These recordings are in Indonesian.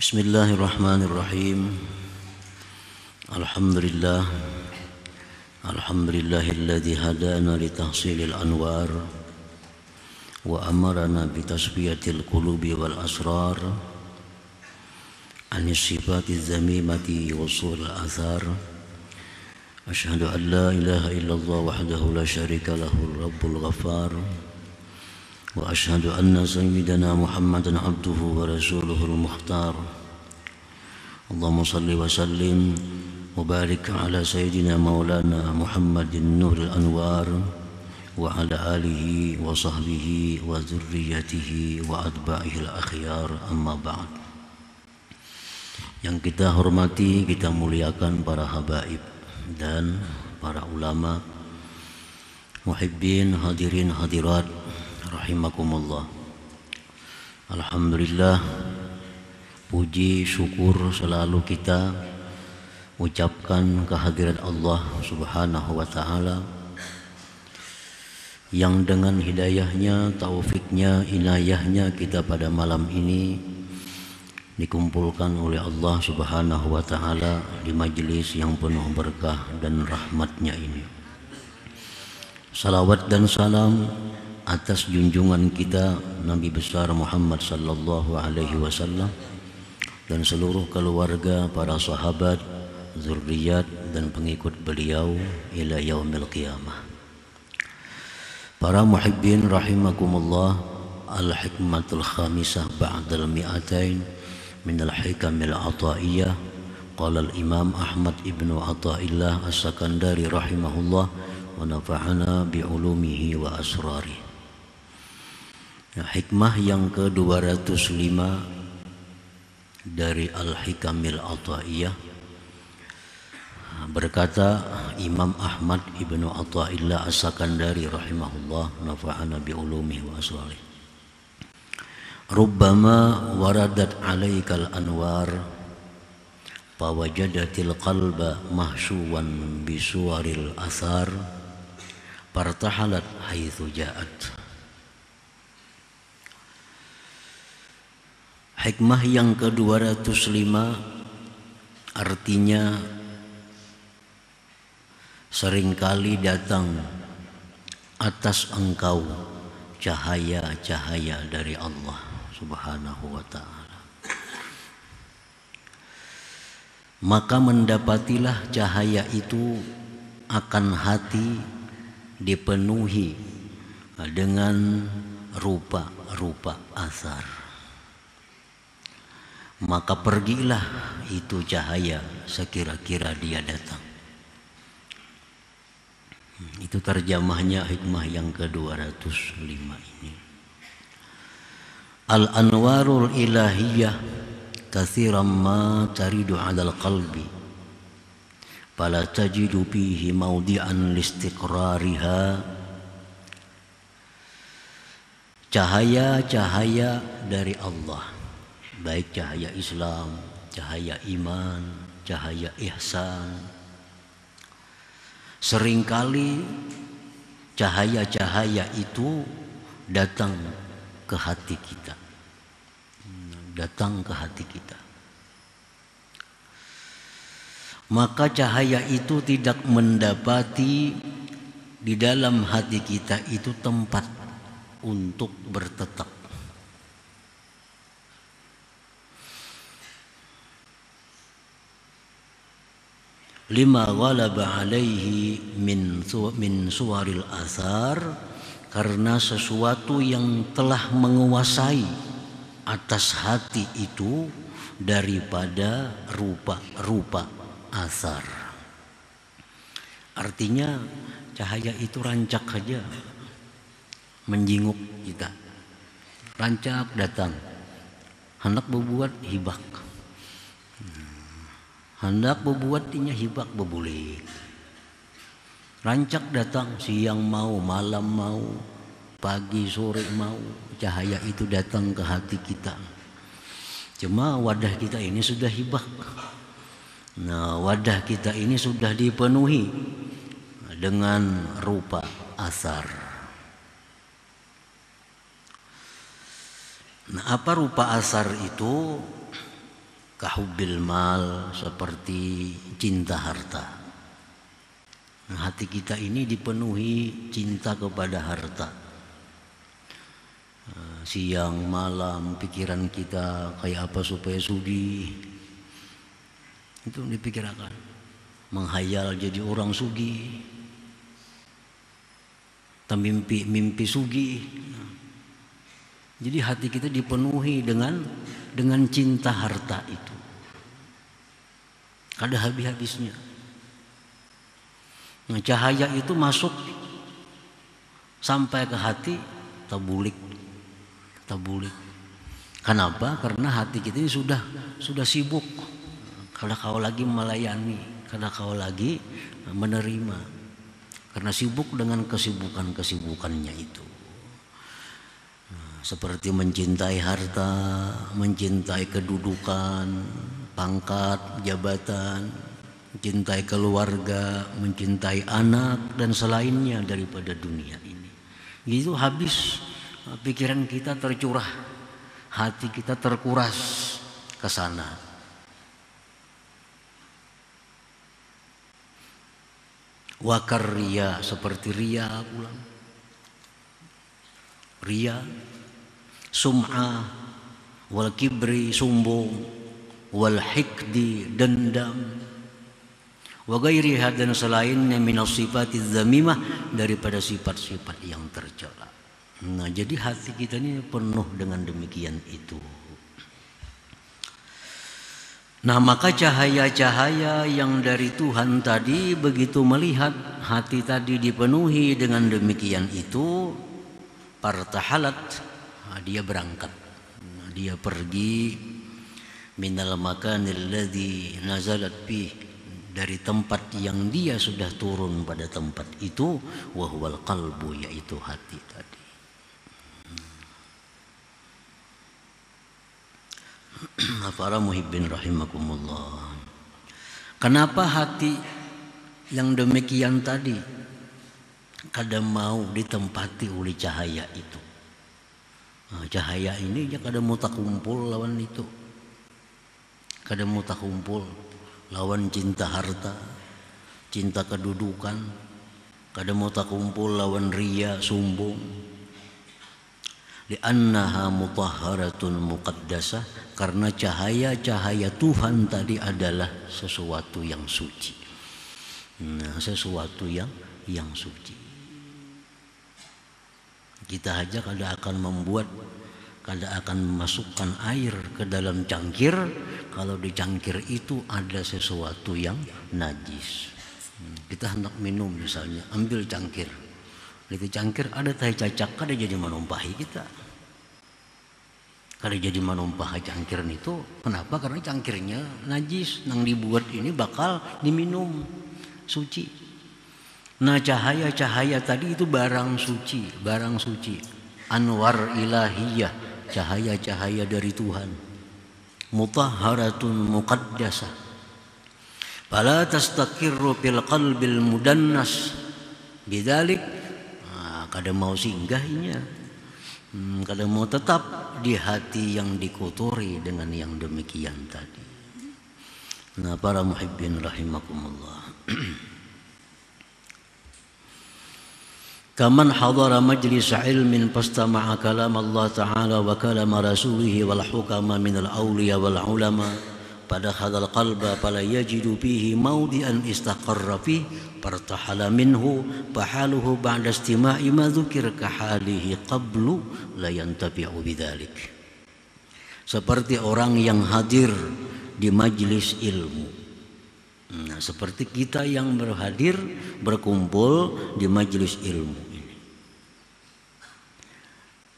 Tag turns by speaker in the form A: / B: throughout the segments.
A: بسم الله الرحمن الرحيم الحمد لله الحمد لله الذي هدانا لتحصيل الأنوار وأمرنا بتصفية القلوب والأسرار عن الصفات الذميمة وصول الآثار أشهد أن لا إله إلا الله وحده لا شريك له الرب الغفار واشهد ان سيدنا محمدا عبده ورسوله المختار اللهم صل وسلم وبارك على سيدنا مولانا محمد النور الانوار وعلى اله وصحبه وذريته واتباعه الاخيار اما بعد yang kita hormati, kita muliakan para habaib dan para ulama, muhibbin, hadirin, hadirat, rahimakumullah Alhamdulillah puji syukur selalu kita ucapkan kehadiran Allah subhanahu wa ta'ala yang dengan hidayahnya, taufiknya, inayahnya kita pada malam ini dikumpulkan oleh Allah subhanahu wa ta'ala di majelis yang penuh berkah dan rahmatnya ini salawat dan salam atas junjungan kita Nabi besar Muhammad sallallahu alaihi wasallam dan seluruh keluarga para sahabat, zuriat dan pengikut beliau ila yaumil qiyamah. Para muhibbin rahimakumullah al-hikmatul khamisah ba'dal mi'atain min al-hikamil ataiyah qala al-imam Ahmad ibnu Athaillah as-Sakandari rahimahullah wa nafa'ana bi ulumihi wa asrarihi Nah, hikmah yang ke-205 dari Al-Hikamil Atha'iyah berkata Imam Ahmad Ibnu Atwaillah As-Sakandari rahimahullah nafa'ana bi ulumihi wa aswalih. Rubbama waradat alaikal anwar fawajadatil qalba mahsuwan bisuwaril athar partahalat haitsu ja'at Hikmah yang ke-205 artinya seringkali datang atas engkau cahaya-cahaya dari Allah Subhanahu wa taala. Maka mendapatilah cahaya itu akan hati dipenuhi dengan rupa-rupa asar maka pergilah itu cahaya sekira-kira dia datang. Hmm, itu terjemahnya hikmah yang ke-205 ini. Al-anwarul ilahiyah kathiran ma taridu alal qalbi fala tajidu fihi maudi'an listiqrariha cahaya-cahaya dari Allah baik cahaya Islam, cahaya iman, cahaya ihsan. Seringkali cahaya-cahaya itu datang ke hati kita. Datang ke hati kita. Maka cahaya itu tidak mendapati di dalam hati kita itu tempat untuk bertetap lima ghalaba alaihi min min suwaril athar karena sesuatu yang telah menguasai atas hati itu daripada rupa-rupa asar. Artinya cahaya itu rancak saja menjinguk kita. Rancak datang. Hendak berbuat hibak hendak inya hibak bebulik rancak datang siang mau malam mau pagi sore mau cahaya itu datang ke hati kita cuma wadah kita ini sudah hibak nah wadah kita ini sudah dipenuhi dengan rupa asar nah apa rupa asar itu kahubil mal seperti cinta harta. Nah, hati kita ini dipenuhi cinta kepada harta. Nah, siang malam pikiran kita kayak apa supaya sugi Itu dipikirkan. Menghayal jadi orang sugih. Mimpi mimpi sugi. Jadi hati kita dipenuhi dengan dengan cinta harta itu. Ada habis-habisnya. Nah, cahaya itu masuk sampai ke hati tabulik tabulik kenapa karena hati kita ini sudah sudah sibuk karena kau lagi melayani karena kau lagi menerima karena sibuk dengan kesibukan kesibukannya itu seperti mencintai harta, mencintai kedudukan, pangkat, jabatan, mencintai keluarga, mencintai anak dan selainnya daripada dunia ini. Itu habis pikiran kita tercurah, hati kita terkuras ke sana. wakar ria seperti ria pulang ria sum'ah wal kibri sombong wal hikdi dendam wa ghairiha dan selainnya min sifat zamimah daripada sifat-sifat yang tercela nah jadi hati kita ini penuh dengan demikian itu Nah maka cahaya-cahaya yang dari Tuhan tadi begitu melihat hati tadi dipenuhi dengan demikian itu partahalat Ah, dia berangkat ah, dia pergi minal makanil ladzi nazalat bih dari tempat yang dia sudah turun pada tempat itu wahwal qalbu yaitu hati tadi para hmm. muhibbin rahimakumullah kenapa hati yang demikian tadi kadang mau ditempati oleh cahaya itu Nah, cahaya ini ya kadang mau tak kumpul lawan itu. Kadang mau tak kumpul lawan cinta harta, cinta kedudukan. Kadang mau tak kumpul lawan ria, sumbung. Liannaha mutahharatun muqaddasah karena cahaya-cahaya Tuhan tadi adalah sesuatu yang suci. Nah, sesuatu yang yang suci. Kita aja kalau akan membuat kalau akan memasukkan air ke dalam cangkir, kalau di cangkir itu ada sesuatu yang najis. Hmm, kita hendak minum misalnya, ambil cangkir. Di cangkir ada tai cacak, kada jadi menumpahi kita. Kada jadi menumpahi cangkir itu, kenapa? Karena cangkirnya najis, yang dibuat ini bakal diminum, suci. Nah cahaya-cahaya tadi itu barang suci, barang suci. Anwar ilahiyah, cahaya-cahaya dari Tuhan. Mutahharatun muqaddasa. Fala tastakirru fil qalbil mudannas. Bidalik, nah, kadang mau singgahnya, Hmm, kadang mau tetap di hati yang dikotori dengan yang demikian tadi. Nah para muhibbin rahimakumullah. Kaman hadara majlis ilmin pastama'a kalam Allah Ta'ala wa kalam rasulihi wal hukama al awliya wal ulama pada hadal qalba pala yajidu bihi maudian istaqarra fi partahala minhu bahaluhu ba'da istima'i ma dhukir kahalihi qablu la yantafi'u seperti orang yang hadir di majlis ilmu Nah, seperti kita yang berhadir berkumpul di majelis ilmu.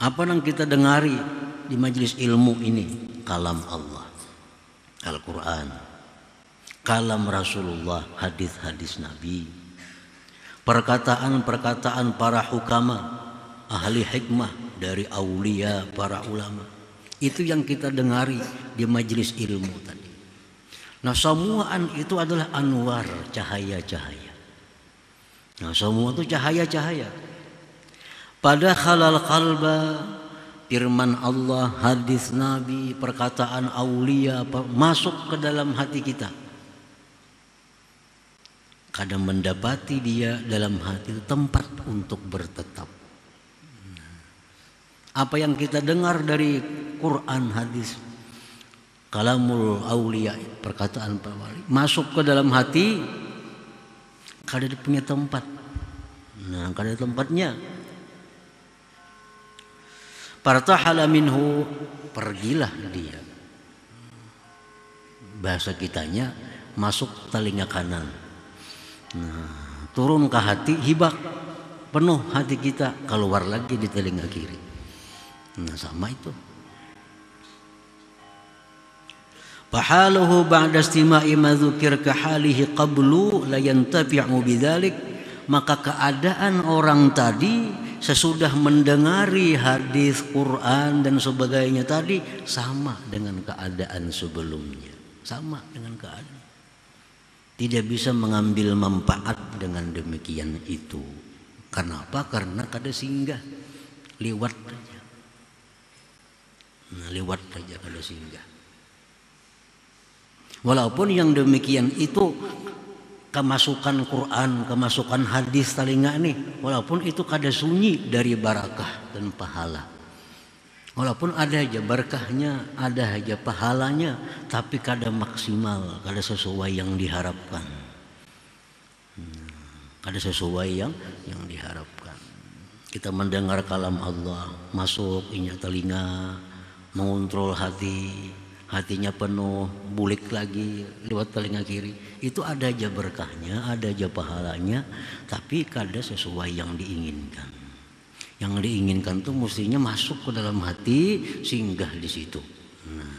A: Apa yang kita dengari di majelis ilmu ini? Kalam Allah, Al-Quran, kalam Rasulullah, hadis-hadis Nabi, perkataan-perkataan para hukama, ahli hikmah dari aulia, para ulama. Itu yang kita dengari di majelis ilmu tadi. Nah semuaan itu adalah anwar, cahaya-cahaya. Nah semua itu cahaya-cahaya pada halal kalba firman Allah, hadis Nabi, perkataan aulia masuk ke dalam hati kita. Kadang mendapati dia dalam hati tempat untuk bertetap. Apa yang kita dengar dari Quran hadis kalamul aulia perkataan para wali masuk ke dalam hati kadang punya tempat. Nah, kadang tempatnya. Partahala minhu pergilah dia. Bahasa kitanya masuk telinga kanan. Nah, turun ke hati hibak penuh hati kita keluar lagi di telinga kiri. Nah, sama itu. Fahaluhu ba'da istima'i ma dzukir ka halihi qablu la yantafi'u bidzalik maka keadaan orang tadi sesudah mendengari hadis Quran dan sebagainya tadi sama dengan keadaan sebelumnya sama dengan keadaan tidak bisa mengambil manfaat dengan demikian itu kenapa karena kada singgah lewat saja nah, lewat saja kada singgah walaupun yang demikian itu kemasukan Quran, kemasukan hadis telinga nih, walaupun itu kada sunyi dari barakah dan pahala. Walaupun ada aja berkahnya, ada aja pahalanya, tapi kada maksimal, kada sesuai yang diharapkan. Hmm, kada sesuai yang yang diharapkan. Kita mendengar kalam Allah masuk inya telinga, mengontrol hati, hatinya penuh bulik lagi lewat telinga kiri itu ada aja berkahnya ada aja pahalanya tapi kada sesuai yang diinginkan yang diinginkan tuh mestinya masuk ke dalam hati singgah di situ nah,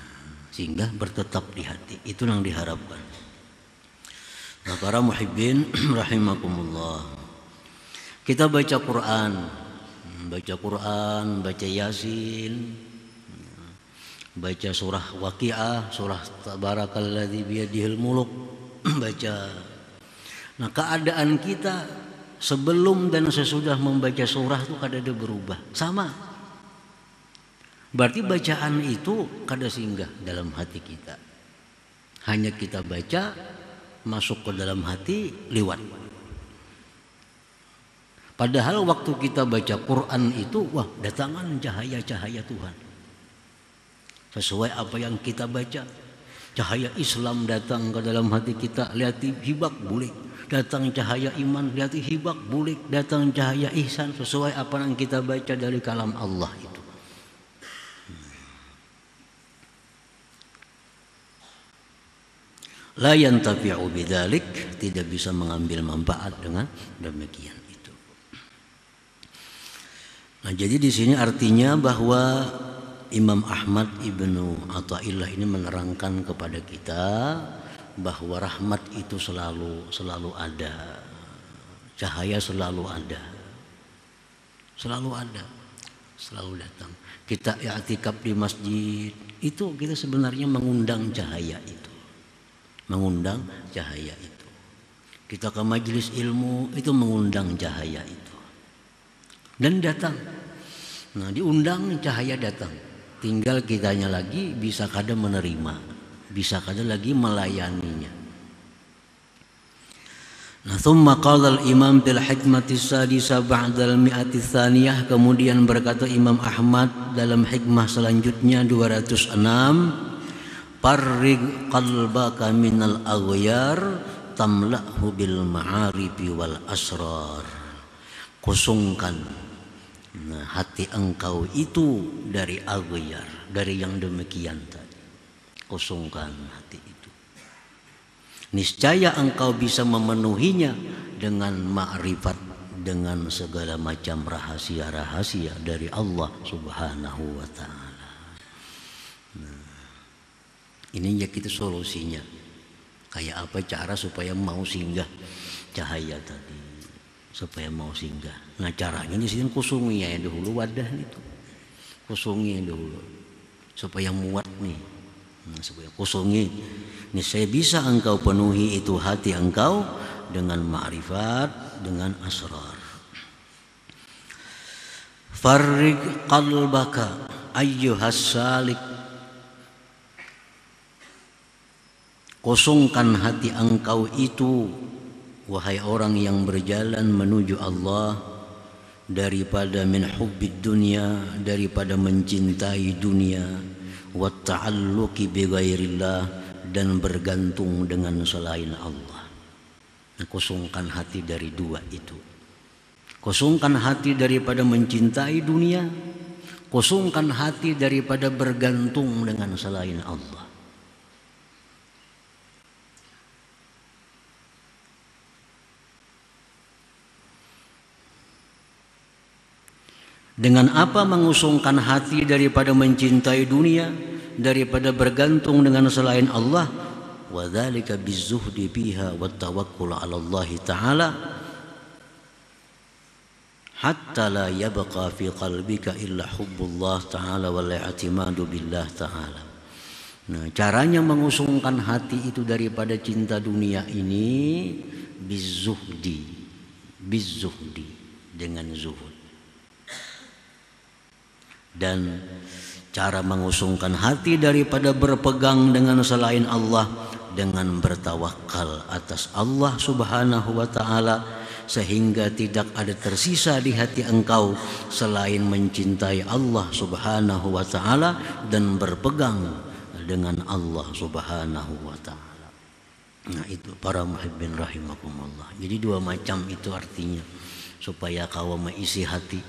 A: singgah bertetap di hati itu yang diharapkan nah, para muhibbin rahimakumullah kita baca Quran baca Quran baca Yasin baca surah waqiah surah tabarakalladzi biyadihil muluk baca nah keadaan kita sebelum dan sesudah membaca surah itu kada ada berubah sama berarti bacaan itu kada singgah dalam hati kita hanya kita baca masuk ke dalam hati lewat Padahal waktu kita baca Quran itu wah datangan cahaya-cahaya Tuhan sesuai apa yang kita baca cahaya Islam datang ke dalam hati kita lihat hibak bulik datang cahaya iman lihat hibak bulik datang cahaya ihsan sesuai apa yang kita baca dari kalam Allah itu layan tapi bidzalik tidak bisa mengambil manfaat dengan demikian itu nah jadi di sini artinya bahwa Imam Ahmad Ibnu Atta'illah ini menerangkan kepada kita bahwa rahmat itu selalu selalu ada. Cahaya selalu ada. Selalu ada. Selalu datang. Kita i'tikaf di masjid, itu kita sebenarnya mengundang cahaya itu. Mengundang cahaya itu. Kita ke majelis ilmu itu mengundang cahaya itu. Dan datang. Nah, diundang cahaya datang. Tinggal kitanya lagi bisa kadang menerima, bisa kadang lagi melayaninya. Nah, thumma qala al-Imam bil hikmati sadisa ba'da al-mi'ati tsaniyah kemudian berkata Imam Ahmad dalam hikmah selanjutnya 206 Parrig qalbaka al aghyar tamla'hu bil ma'aribi wal asrar. Kosongkan Nah, hati engkau itu dari aghyar, dari yang demikian tadi. Kosongkan hati itu. Niscaya engkau bisa memenuhinya dengan makrifat dengan segala macam rahasia-rahasia dari Allah Subhanahu wa taala. Nah, ini ya kita solusinya. Kayak apa cara supaya mau singgah cahaya tadi? Supaya mau singgah. Nah caranya di sini kusungi ya dahulu wadah itu. Kusungi ya dahulu. Supaya muat nih. Nah, supaya kusungi. nih saya bisa engkau penuhi itu hati engkau dengan ma'rifat, dengan asrar. Farrig qalbaka ayyuhas salik. Kosongkan hati engkau itu wahai orang yang berjalan menuju Allah daripada min hubbid dunya daripada mencintai dunia wa ta'alluqi bi ghairillah dan bergantung dengan selain Allah. Nah, kosongkan hati dari dua itu. Kosongkan hati daripada mencintai dunia, kosongkan hati daripada bergantung dengan selain Allah. Dengan apa mengusungkan hati daripada mencintai dunia, daripada bergantung dengan selain Allah? Wadzalika bizuhdi biha wattawakkul 'ala Allah taala hatta la yabqa fi qalbika illa hubbullah taala wal i'timadu billah taala. Nah, caranya mengusungkan hati itu daripada cinta dunia ini bizuhdi, bizuhdi dengan zuhud dan cara mengusungkan hati daripada berpegang dengan selain Allah dengan bertawakal atas Allah Subhanahu wa taala sehingga tidak ada tersisa di hati engkau selain mencintai Allah Subhanahu wa taala dan berpegang dengan Allah Subhanahu wa taala. Nah itu para muhibbin rahimakumullah. Jadi dua macam itu artinya supaya kau mengisi hati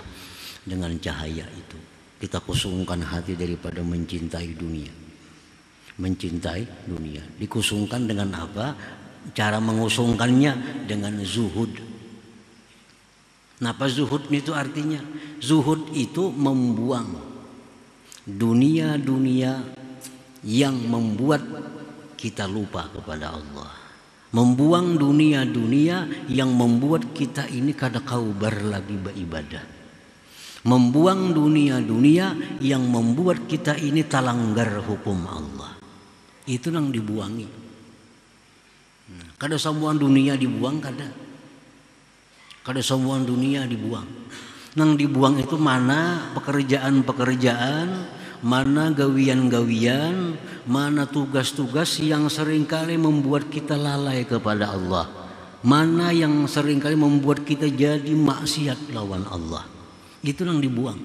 A: dengan cahaya itu kita kosongkan hati daripada mencintai dunia mencintai dunia dikusungkan dengan apa cara mengusungkannya dengan zuhud Kenapa zuhud itu artinya? Zuhud itu membuang dunia-dunia yang membuat kita lupa kepada Allah. Membuang dunia-dunia yang membuat kita ini kada kau lagi beribadah membuang dunia-dunia yang membuat kita ini talanggar hukum Allah. Itu yang dibuangi. Nah, kada semua dunia dibuang kada. Kada semua dunia dibuang. Nang dibuang itu mana pekerjaan-pekerjaan, mana gawian-gawian, mana tugas-tugas yang seringkali membuat kita lalai kepada Allah. Mana yang seringkali membuat kita jadi maksiat lawan Allah gitu nang dibuang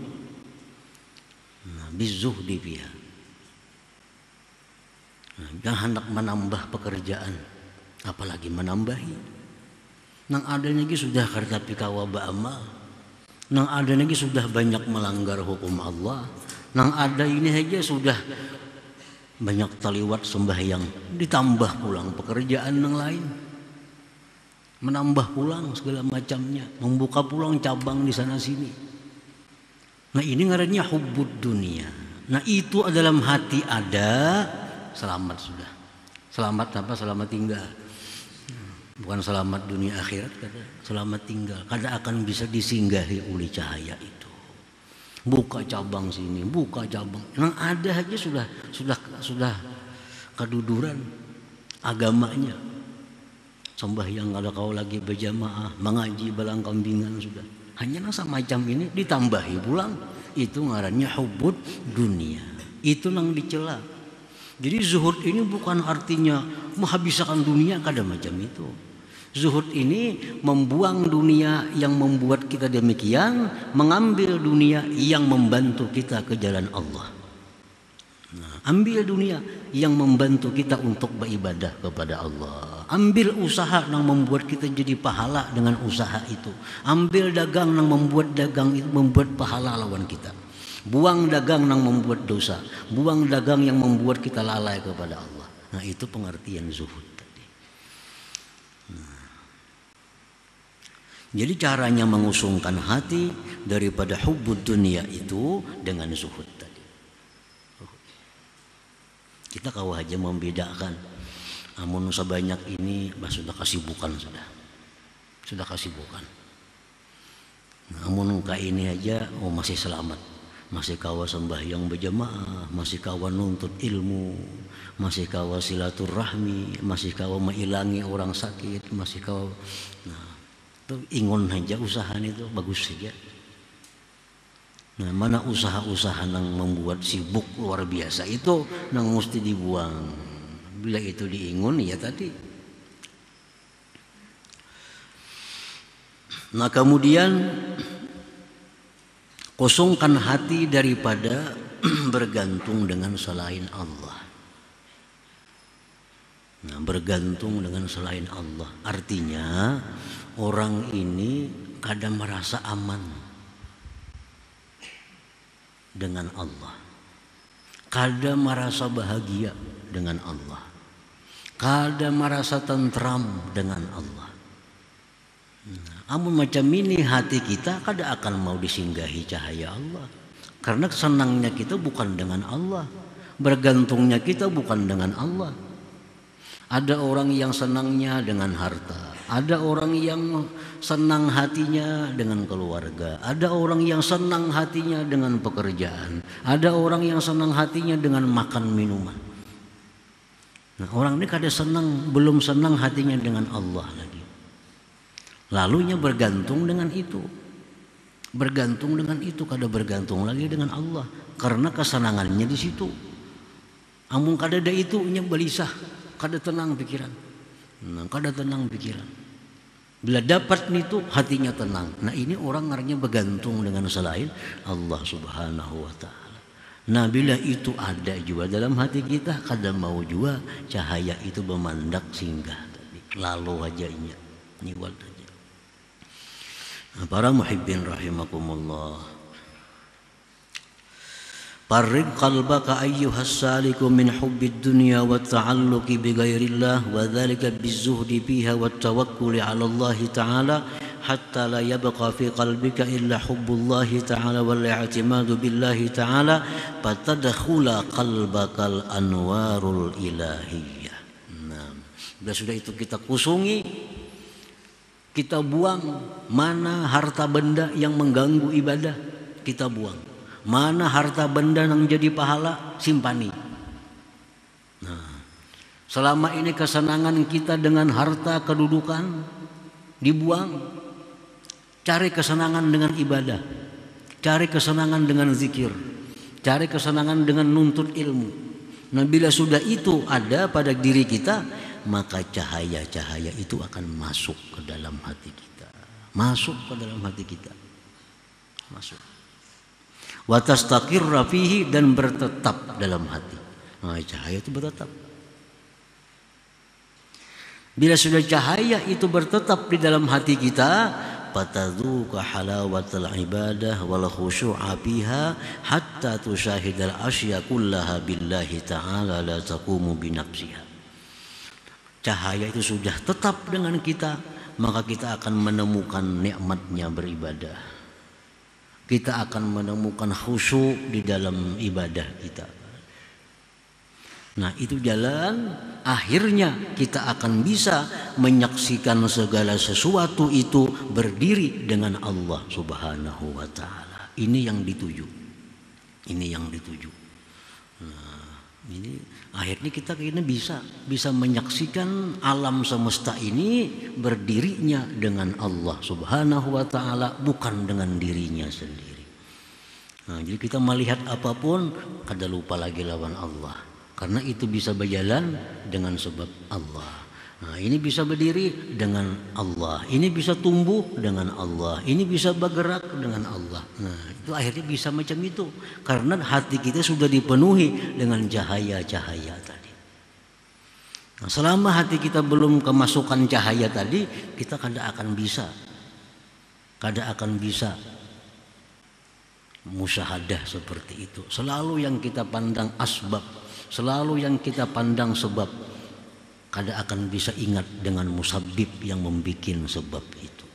A: nah, di dia nah, dan hendak menambah pekerjaan apalagi menambahi nang ada lagi sudah karta pikawa amal nang ada lagi sudah banyak melanggar hukum Allah nang ada ini aja sudah banyak taliwat sembahyang ditambah pulang pekerjaan yang lain menambah pulang segala macamnya membuka pulang cabang di sana sini Nah ini ngarannya hubud dunia. Nah itu dalam hati ada selamat sudah. Selamat apa? Selamat tinggal. Bukan selamat dunia akhirat, selamat tinggal. karena akan bisa disinggahi oleh cahaya itu. Buka cabang sini, buka cabang. Yang ada aja sudah sudah sudah keduduran agamanya. yang kalau kau lagi berjamaah, mengaji balang kambingan sudah hanya nasa macam ini ditambahi pulang itu ngarannya hubud dunia itu nang dicela jadi zuhud ini bukan artinya menghabiskan dunia kada macam itu Zuhud ini membuang dunia yang membuat kita demikian, mengambil dunia yang membantu kita ke jalan Allah. Nah, ambil dunia yang membantu kita untuk beribadah kepada Allah. Ambil usaha yang membuat kita jadi pahala dengan usaha itu. Ambil dagang yang membuat dagang itu membuat pahala lawan kita. Buang dagang yang membuat dosa. Buang dagang yang membuat kita lalai kepada Allah. Nah itu pengertian zuhud tadi. Nah. Jadi caranya mengusungkan hati daripada hubud dunia itu dengan zuhud tadi. Oh. Kita kau aja membedakan namun sebanyak ini bah, sudah bukan sudah sudah bukan. namun kayak ini aja oh masih selamat masih kawa yang berjamaah masih kawa nuntut ilmu masih kawa silaturahmi masih kawa menghilangi orang sakit masih kawa nah itu ingon aja usaha itu bagus saja nah mana usaha-usaha yang membuat sibuk luar biasa itu yang mesti dibuang bila itu diingun ya tadi nah kemudian kosongkan hati daripada bergantung dengan selain Allah Nah, bergantung dengan selain Allah. Artinya, orang ini kadang merasa aman dengan Allah. Kadang merasa bahagia dengan Allah kada merasa tentram dengan Allah. Nah, amun macam ini hati kita kada akan mau disinggahi cahaya Allah. Karena senangnya kita bukan dengan Allah. Bergantungnya kita bukan dengan Allah. Ada orang yang senangnya dengan harta. Ada orang yang senang hatinya dengan keluarga. Ada orang yang senang hatinya dengan pekerjaan. Ada orang yang senang hatinya dengan makan minuman. Nah, orang ini kada senang, belum senang hatinya dengan Allah lagi. Lalunya bergantung dengan itu. Bergantung dengan itu, kada bergantung lagi dengan Allah karena kesenangannya di situ. Amun kada ada itu nya belisah, kada tenang pikiran. Nah, kada tenang pikiran. Bila dapat itu hatinya tenang. Nah, ini orang ngarnya bergantung dengan selain Allah Subhanahu wa taala. Nah bila itu ada juga dalam hati kita kadang mau juga cahaya itu memandak singgah tadi. Lalu aja inya. Niwal aja. Nah, para muhibbin rahimakumullah. Parrib qalbaka ayyuhas saliku min hubbid dunya wa taalluki bi ghairillah wa dhalika bizuhdi biha wa tawakkuli 'ala Allah ta'ala حتى لا يبقى في قلبك إلا حب الله تعالى والاعتماد بالله تعالى فتدخل قلبك الأنوار الإلهية Bila sudah itu kita kusungi Kita buang mana harta benda yang mengganggu ibadah Kita buang Mana harta benda yang jadi pahala simpani Nah Selama ini kesenangan kita dengan harta kedudukan dibuang Cari kesenangan dengan ibadah. Cari kesenangan dengan zikir. Cari kesenangan dengan nuntut ilmu. Nah bila sudah itu ada pada diri kita, maka cahaya-cahaya itu akan masuk ke dalam hati kita. Masuk ke dalam hati kita. Masuk. Watas takir rafihi dan bertetap dalam hati. Nah, cahaya itu bertetap. Bila sudah cahaya itu bertetap di dalam hati kita, hatta kullaha ta'ala cahaya itu sudah tetap dengan kita maka kita akan menemukan nikmatnya beribadah kita akan menemukan khusyuk di dalam ibadah kita Nah itu jalan akhirnya kita akan bisa menyaksikan segala sesuatu itu berdiri dengan Allah subhanahu wa ta'ala. Ini yang dituju. Ini yang dituju. Nah, ini akhirnya kita kini bisa bisa menyaksikan alam semesta ini berdirinya dengan Allah Subhanahu wa taala bukan dengan dirinya sendiri. Nah, jadi kita melihat apapun kada lupa lagi lawan Allah. Karena itu bisa berjalan dengan sebab Allah. Nah, ini bisa berdiri dengan Allah. Ini bisa tumbuh dengan Allah. Ini bisa bergerak dengan Allah. Nah, itu akhirnya bisa macam itu. Karena hati kita sudah dipenuhi dengan cahaya-cahaya tadi. Nah, selama hati kita belum kemasukan cahaya tadi, kita kada akan bisa. Kada akan bisa musyahadah seperti itu. Selalu yang kita pandang asbab Selalu yang kita pandang sebab kada akan bisa ingat dengan musabib yang membuat sebab itu.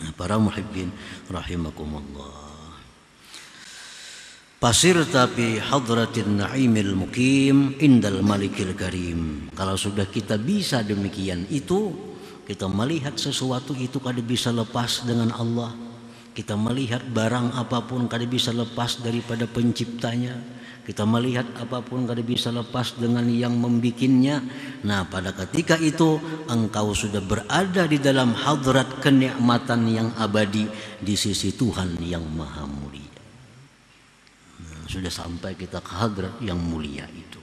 A: Nah, para muhibbin rahimakumullah. pasir tapi hadratin na'imil mukim indal malikil karim. Kalau sudah kita bisa demikian itu, kita melihat sesuatu itu kada bisa lepas dengan Allah. Kita melihat barang apapun kada bisa lepas daripada penciptanya kita melihat apapun tidak bisa lepas dengan yang membikinnya nah pada ketika itu engkau sudah berada di dalam hadrat kenikmatan yang abadi di sisi Tuhan yang maha mulia nah, sudah sampai kita ke hadrat yang mulia itu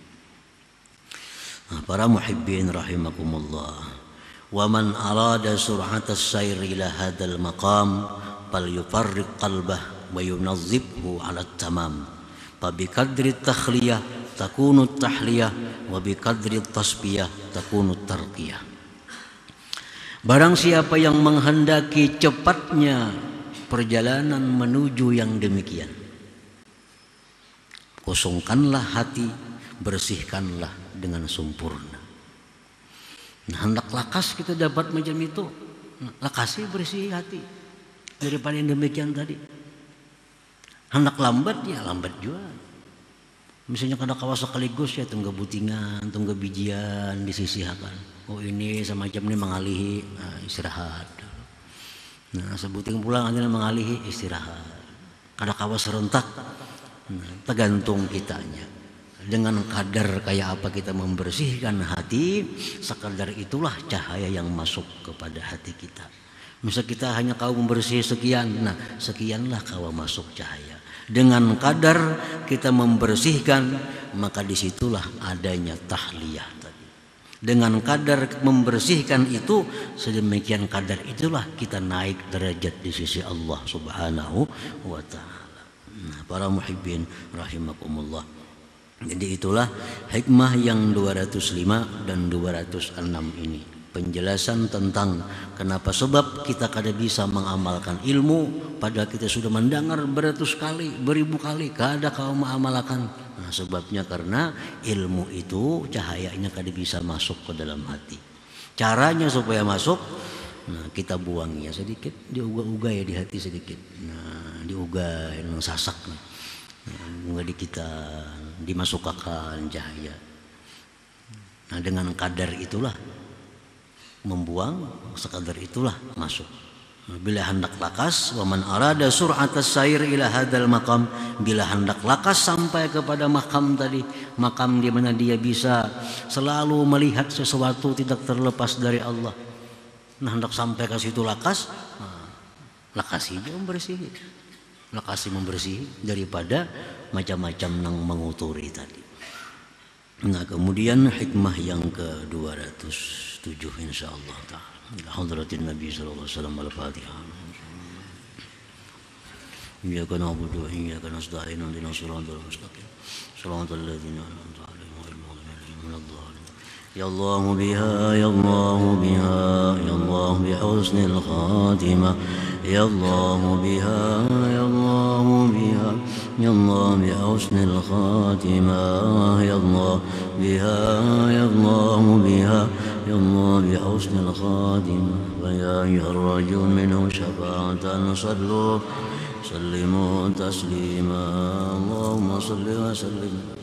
A: nah, para muhibbin rahimakumullah ومن أراد ila hadal maqam هذا yufarriq فليفرق wa وينظبه ala tamam. Fabikadri takhliyah takunut tahliyah wa tasbiyah takunut tarqiyah. Barang siapa yang menghendaki cepatnya perjalanan menuju yang demikian. Kosongkanlah hati, bersihkanlah dengan sempurna. Nah, hendak lakas kita dapat macam itu. Nah, lakasi bersih hati daripada yang demikian tadi hendak lambat ya lambat juga misalnya kada kawas sekaligus ya tunggu butingan tunggu bijian di sisi disisihakan oh ini semacam ini mengalihi ah, istirahat nah sebuting pulang ada mengalihi istirahat kada kawas serentak nah, tergantung kitanya dengan kadar kayak apa kita membersihkan hati sekadar itulah cahaya yang masuk kepada hati kita misal kita hanya kau membersih sekian nah sekianlah kau masuk cahaya dengan kadar kita membersihkan maka disitulah adanya tahliyah tadi dengan kadar membersihkan itu sedemikian kadar itulah kita naik derajat di sisi Allah Subhanahu wa taala nah para muhibbin rahimakumullah jadi itulah hikmah yang 205 dan 206 ini penjelasan tentang kenapa sebab kita kada bisa mengamalkan ilmu padahal kita sudah mendengar beratus kali beribu kali kada kau mengamalkan nah, sebabnya karena ilmu itu cahayanya kada bisa masuk ke dalam hati caranya supaya masuk nah, kita buangnya sedikit diuga-uga ya di hati sedikit nah diuga yang sasak nah, nggak di kita dimasukkan cahaya nah dengan kadar itulah membuang sekadar itulah masuk bila hendak lakas waman arada surat sair ila hadal makam bila hendak lakas sampai kepada makam tadi makam di mana dia bisa selalu melihat sesuatu tidak terlepas dari Allah nah hendak sampai ke situ lakas nah, lakasi dia membersih lakasi membersih daripada macam-macam nang menguturi tadi nah kemudian hikmah yang ke 200 setuju insya Allah ta'ala Hadratin Nabi Sallallahu Alaihi Wasallam Al-Fatihah إياك نعبد وإياك نستعين اهدنا الصراط المستقيم صراط الذين أنعمت عليهم غير المغضوب عليهم ولا الضالين يا الله بها يا الله بها يا الله بحسن الخاتمة يا الله بها يا الله بها يا الله بحسن الخاتمة يا الله بها يا الله بها الله بحسن الخاتم فيا أيها الرجل منه شفاعة صلوا سلموا تسليما اللهم صل وسلم